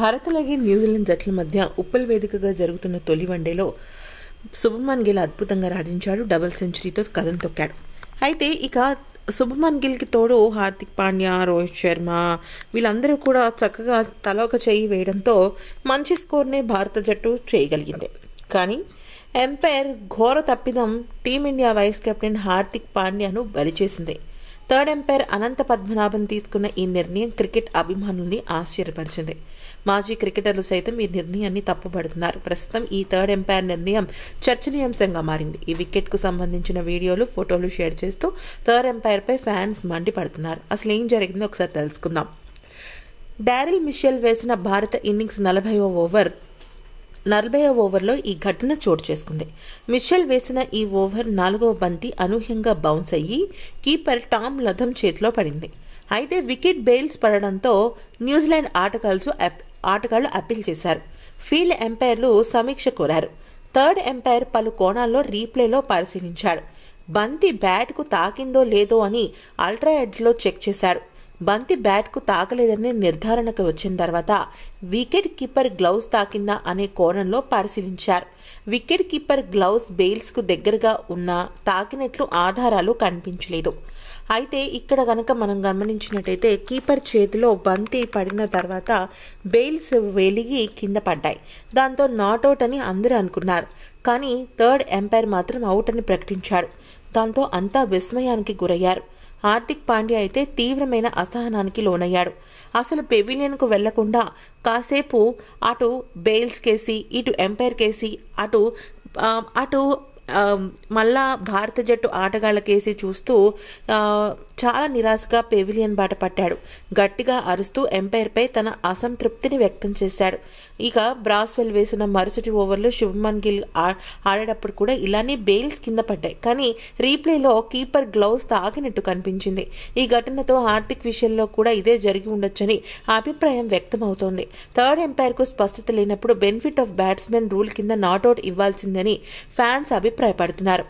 భారత్ అలాగే న్యూజిలాండ్ జట్ల మధ్య ఉప్పల్ వేదికగా జరుగుతున్న తొలి వన్డేలో శుభమాన్ గిల్ అద్భుతంగా రాణించాడు డబుల్ సెంచరీతో కథను తొక్కాడు అయితే ఇక శుభమాన్ గిల్కి తోడు హార్దిక్ పాండ్యా రోహిత్ శర్మ వీళ్ళందరూ కూడా చక్కగా తల ఒక చేయి వేయడంతో మంచి స్కోర్నే భారత జట్టు చేయగలిగింది కానీ ఎంపైర్ ఘోర తప్పిదం టీమిండియా వైస్ కెప్టెన్ హార్దిక్ పాండ్యాను బలి చేసింది థర్డ్ ఎంపైర్ అనంత పద్మనాభన్ తీసుకున్న ఈ నిర్ణయం క్రికెట్ అభిమానుల్ని ఆశ్చర్యపరిచింది మాజీ క్రికెటర్లు సైతం ఈ నిర్ణయాన్ని తప్పుపడుతున్నారు ప్రస్తుతం ఈ థర్డ్ ఎంపైర్ నిర్ణయం చర్చనీయాంశంగా మారింది ఈ వికెట్కు సంబంధించిన వీడియోలు ఫోటోలు షేర్ చేస్తూ థర్డ్ పై ఫ్యాన్స్ మండిపడుతున్నారు అసలు ఏం జరిగిందో ఒకసారి తెలుసుకుందాం డారిల్ మిషెల్ వేసిన భారత ఇన్నింగ్స్ నలభై ఓవర్ నలభై ఓవర్లో ఈ ఘటన చోటు చేసుకుంది మిషెల్ వేసిన ఈ ఓవర్ నాలుగవ బంతి అనూహ్యంగా బౌన్స్ అయ్యి కీపర్ టామ్ లథం చేతిలో పడింది అయితే వికెట్ బెయిల్స్ పడడంతో న్యూజిలాండ్ ఆటగాళ్ళు ఆటగాళ్లు అప్పీల్ చేశారు ఫీల్డ్ ఎంపైర్లు సమీక్ష కోరారు థర్డ్ ఎంపైర్ పలు కోణాల్లో రీప్లేలో పరిశీలించాడు బంతి బ్యాట్కు తాకిందో లేదో అని అల్ట్రా ఎడ్జ్లో చెక్ చేశాడు బంతి బ్యాట్కు తాకలేదనే నిర్ధారణకు వచ్చిన తర్వాత వికెట్ కీపర్ గ్లౌస్ తాకిందా అనే కోణంలో పరిశీలించారు వికెట్ కీపర్ గ్లౌస్ బెయిల్స్కు దగ్గరగా ఉన్న తాకినట్లు ఆధారాలు కనిపించలేదు అయితే ఇక్కడ కనుక మనం గమనించినట్టయితే కీపర్ చేతిలో బంతి పడిన తర్వాత బెయిల్స్ వెలిగి కింద పడ్డాయి దాంతో నాట్ అవుట్ అని అందరూ అనుకున్నారు కానీ థర్డ్ ఎంపైర్ మాత్రం అవుట్ అని ప్రకటించాడు దాంతో అంతా విస్మయానికి గురయ్యారు హార్దిక్ పాండ్యా అయితే తీవ్రమైన అసహనానికి లోనయ్యాడు అసలు పెవిలియన్కు వెళ్లకుండా కాసేపు అటు బెయిల్స్ కేసి ఇటు ఎంపైర్ కేసి అటు అటు మళ్ళా భారత జట్టు ఆటగాళ్ళ కేసి చూస్తూ చాలా నిరాశగా పెవిలియన్ బాట పట్టాడు గట్టిగా అరుస్తూ ఎంపైర్పై తన అసంతృప్తిని వ్యక్తం చేశాడు ఇక బ్రాస్వెల్ వేసిన మరుసటి ఓవర్లో శుభమన్ గిల్ ఆడేటప్పుడు కూడా ఇలానే బెయిల్స్ కింద పడ్డాయి కానీ రీప్లేలో కీపర్ గ్లౌస్ తాకినట్టు కనిపించింది ఈ ఘటనతో హార్దిక్ విషయంలో కూడా ఇదే జరిగి ఉండొచ్చని అభిప్రాయం వ్యక్తం అవుతోంది థర్డ్ ఎంపైర్కు స్పష్టత లేనప్పుడు బెనిఫిట్ ఆఫ్ బ్యాట్స్మెన్ రూల్ కింద నాట్అవుట్ ఇవ్వాల్సిందని ఫ్యాన్స్ అభిప్రాయపడుతున్నారు